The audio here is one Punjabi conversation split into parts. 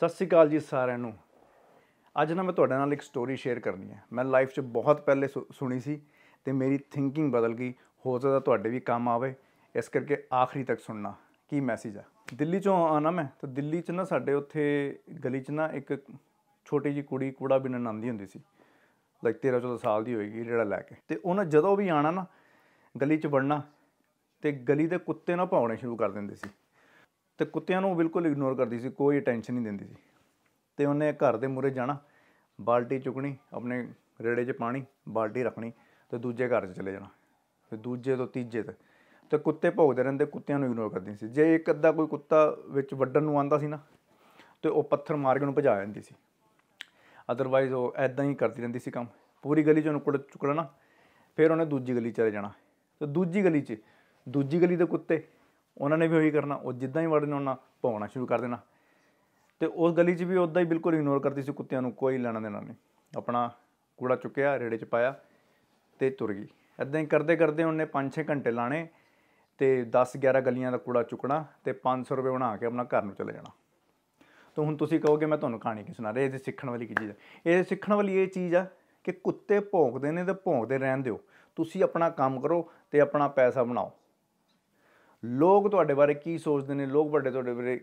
ਸਤਿ ਸ੍ਰੀ ਅਕਾਲ ਜੀ ਸਾਰਿਆਂ ਨੂੰ ਅੱਜ ਨਾ ਮੈਂ ਤੁਹਾਡੇ ਨਾਲ ਇੱਕ ਸਟੋਰੀ ਸ਼ੇਅਰ ਕਰਨੀ ਹੈ ਮੈਂ ਲਾਈਫ 'ਚ ਬਹੁਤ ਪਹਿਲੇ ਸੁਣੀ ਸੀ ਤੇ ਮੇਰੀ ਥਿੰਕਿੰਗ ਬਦਲ ਗਈ ਹੋ ਸਕਦਾ ਤੁਹਾਡੇ ਵੀ ਕੰਮ ਆਵੇ ਇਸ ਕਰਕੇ ਆਖਰੀ ਤੱਕ ਸੁਣਨਾ ਕੀ ਮੈਸੇਜ ਆ ਦਿੱਲੀ 'ਚੋਂ ਆਣਾ ਮੈਂ ਤਾਂ ਦਿੱਲੀ 'ਚ ਨਾ ਸਾਡੇ ਉੱਥੇ ਗਲੀ 'ਚ ਨਾ ਇੱਕ ਛੋਟੀ ਜੀ ਕੁੜੀ ਕੂੜਾ ਬਿਨਨ ਆਂਦੀ ਹੁੰਦੀ ਸੀ ਲਾਈਕ 13 14 ਸਾਲ ਦੀ ਹੋਏਗੀ ਜਿਹੜਾ ਲੈ ਕੇ ਤੇ ਉਹਨਾਂ ਜਦੋਂ ਵੀ ਆਣਾ ਨਾ ਗਲੀ 'ਚ ਵੜਨਾ ਤੇ ਗਲੀ ਦੇ ਕੁੱਤੇ ਨਾ ਪਾਉਣੇ ਸ਼ੁਰੂ ਕਰ ਦਿੰਦੇ ਸੀ ਤੇ ਕੁੱਤਿਆਂ ਨੂੰ ਬਿਲਕੁਲ ਇਗਨੋਰ ਕਰਦੀ ਸੀ ਕੋਈ ਅਟੈਂਸ਼ਨ ਨਹੀਂ ਦਿੰਦੀ ਸੀ ਤੇ ਉਹਨੇ ਘਰ ਦੇ ਮੂਰੇ ਜਾਣਾ ਬਾਲਟੀ ਚੁਕਣੀ ਆਪਣੇ ਰੇੜੇ 'ਚ ਪਾਣੀ ਬਾਲਟੀ ਰੱਖਣੀ ਤੇ ਦੂਜੇ ਘਰ 'ਚ ਚਲੇ ਜਾਣਾ ਫਿਰ ਦੂਜੇ ਤੋਂ ਤੀਜੇ ਤੇ ਤੇ ਕੁੱਤੇ ਭੌਗਦੇ ਰਹਿੰਦੇ ਕੁੱਤਿਆਂ ਨੂੰ ਇਗਨੋਰ ਕਰਦੀ ਸੀ ਜੇ ਇੱਕ ਅੱਧਾ ਕੋਈ ਕੁੱਤਾ ਵਿੱਚ ਵੱਢਣ ਨੂੰ ਆਂਦਾ ਸੀ ਨਾ ਤੇ ਉਹ ਪੱਥਰ ਮਾਰ ਕੇ ਉਹਨੂੰ ਭਜਾ ਜਾਂਦੀ ਸੀ ਅਦਰਵਾਈਜ਼ ਉਹ ਐਦਾਂ ਹੀ ਕਰਦੀ ਰਹਿੰਦੀ ਸੀ ਕੰਮ ਪੂਰੀ ਗਲੀ 'ਚ ਉਹਨੂੰ ਕੁੜ ਚੁਕਣਾ ਫਿਰ ਉਹਨੇ ਦੂਜੀ ਗਲੀ ਚਲੇ ਜਾਣਾ ਤੇ ਦੂਜੀ ਗਲੀ 'ਚ ਦੂਜੀ ਗਲੀ ਦੇ ਕੁੱਤੇ ਉਹਨਾਂ ਨੇ ਵੀ ਉਹੀ ਕਰਨਾ ਉਹ ਜਿੱਦਾਂ ਹੀ ਵੜਨ ਉਹਨਾਂ ਭੌਂਣਾ ਸ਼ੁਰੂ ਕਰ ਦੇਣਾ ਤੇ ਉਸ ਗਲੀ 'ਚ ਵੀ ਉਦਾਂ ਹੀ ਬਿਲਕੁਲ ਇਗਨੋਰ ਕਰਦੀ ਸੀ ਕੁੱਤਿਆਂ ਨੂੰ ਕੋਈ ਲੈਣਾ ਦੇਣਾ ਨਹੀਂ ਆਪਣਾ ਕੂੜਾ ਚੁੱਕਿਆ ਰੇੜੇ 'ਚ ਪਾਇਆ ਤੇ ਤੁਰ ਗਈ ਐਦਾਂ ਹੀ ਕਰਦੇ ਕਰਦੇ ਉਹਨੇ 5-6 ਘੰਟੇ ਲਾਣੇ ਤੇ 10-11 ਗਲੀਆਂ ਦਾ ਕੂੜਾ ਚੁੱਕਣਾ ਤੇ 500 ਰੁਪਏ ਬਣਾ ਕੇ ਆਪਣਾ ਘਰ ਨੂੰ ਚਲੇ ਜਾਣਾ ਤਾਂ ਹੁਣ ਤੁਸੀਂ ਕਹੋਗੇ ਮੈਂ ਤੁਹਾਨੂੰ ਕਹਾਣੀ ਕਿ ਸੁਣਾ ਰਿਹਾ ਇਹਦੇ ਸਿੱਖਣ ਵਾਲੀ ਕੀ ਚੀਜ਼ ਹੈ ਇਹ ਸਿੱਖਣ ਵਾਲੀ ਇਹ ਚੀਜ਼ ਆ ਕਿ ਕੁੱਤੇ ਭੌਂਕਦੇ ਨੇ ਤੇ ਭੌਂਕਦੇ ਰਹਿਣ ਦਿਓ ਤੁਸੀਂ ਆਪਣਾ ਕੰਮ ਕਰੋ ਤੇ ਆਪਣਾ ਪੈਸਾ ਬਣਾਓ ਲੋਕ ਤੁਹਾਡੇ ਬਾਰੇ ਕੀ ਸੋਚਦੇ ਨੇ ਲੋਕ ਵੱਡੇ ਤੁਹਾਡੇ ਬਾਰੇ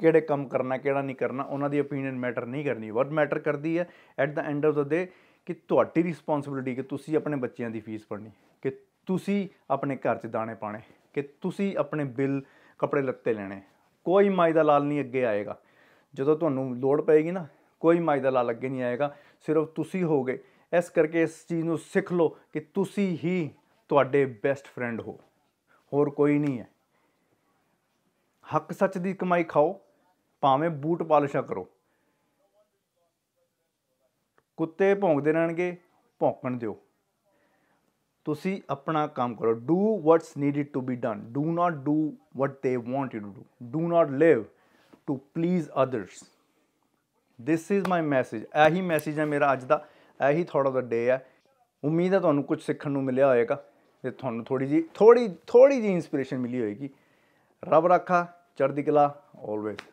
ਕਿਹੜੇ ਕੰਮ ਕਰਨਾ ਕਿਹੜਾ ਨਹੀਂ ਕਰਨਾ ਉਹਨਾਂ ਦੀ opinion ਮੈਟਰ ਨਹੀਂ ਕਰਨੀ ਵਾਟ ਮੈਟਰ ਕਰਦੀ ਹੈ at the end of the day ਕਿ ਤੁਹਾਡੀ ਰਿਸਪੌਂਸਿਬਿਲਟੀ ਕਿ ਤੁਸੀਂ ਆਪਣੇ ਬੱਚਿਆਂ ਦੀ ਫੀਸ ਭਰਨੀ ਕਿ ਤੁਸੀਂ ਆਪਣੇ ਘਰ 'ਚ ਦਾਣੇ ਪਾਣੇ ਕਿ ਤੁਸੀਂ ਆਪਣੇ ਬਿੱਲ ਕੱਪੜੇ ਲੱਤੇ ਲੈਣੇ ਕੋਈ ਮਾਈ ਦਾ ਲਾਲ ਨਹੀਂ ਅੱਗੇ ਆਏਗਾ ਜਦੋਂ ਤੁਹਾਨੂੰ ਲੋੜ ਪਏਗੀ ਨਾ ਕੋਈ ਮਾਈ ਦਾ ਲਾਲ ਅੱਗੇ ਨਹੀਂ ਆਏਗਾ ਸਿਰਫ ਤੁਸੀਂ ਹੋਗੇ ਇਸ ਕਰਕੇ ਇਸ ਚੀਜ਼ ਨੂੰ ਸਿੱਖ ਲਓ ਕਿ ਤੁਸੀਂ ਹੀ ਤੁਹਾਡੇ ਬੈਸਟ ਫਰੈਂਡ ਹੋ ਹੋਰ ਕੋਈ ਨਹੀਂ ਹੈ ਹੱਕ ਸੱਚ ਦੀ ਕਮਾਈ ਖਾਓ ਭਾਵੇਂ ਬੂਟ ਪਾਲਿਸ਼ਾ ਕਰੋ ਕੁੱਤੇ ਭੌਂਕਦੇ ਰਹਿਣਗੇ ਭੌਂਕਣ ਦਿਓ ਤੁਸੀਂ ਆਪਣਾ ਕੰਮ ਕਰੋ do what's needed to be done do not do what they want you to do do not live to please others this is my message ਆਹੀ ਮੈਸੇਜ ਹੈ ਮੇਰਾ ਅੱਜ ਦਾ ਆਹੀ ਥੋੜਾ ਦਾ ਡੇ ਹੈ ਉਮੀਦ ਹੈ ਤੁਹਾਨੂੰ ਕੁਝ ਸਿੱਖਣ ਨੂੰ ਮਿਲਿਆ ਹੋਵੇਗਾ ਤੇ ਤੁਹਾਨੂੰ ਥੋੜੀ ਜੀ ਥੋੜੀ ਥੋੜੀ ਜੀ ਇਨਸਪੀਰੇਸ਼ਨ ਮਿਲੀ ਹੋਏਗੀ ਰੱਬ ਰੱਖਾ ਚੜ੍ਹਦੀ ਕਲਾ ਆਲਵੇਸ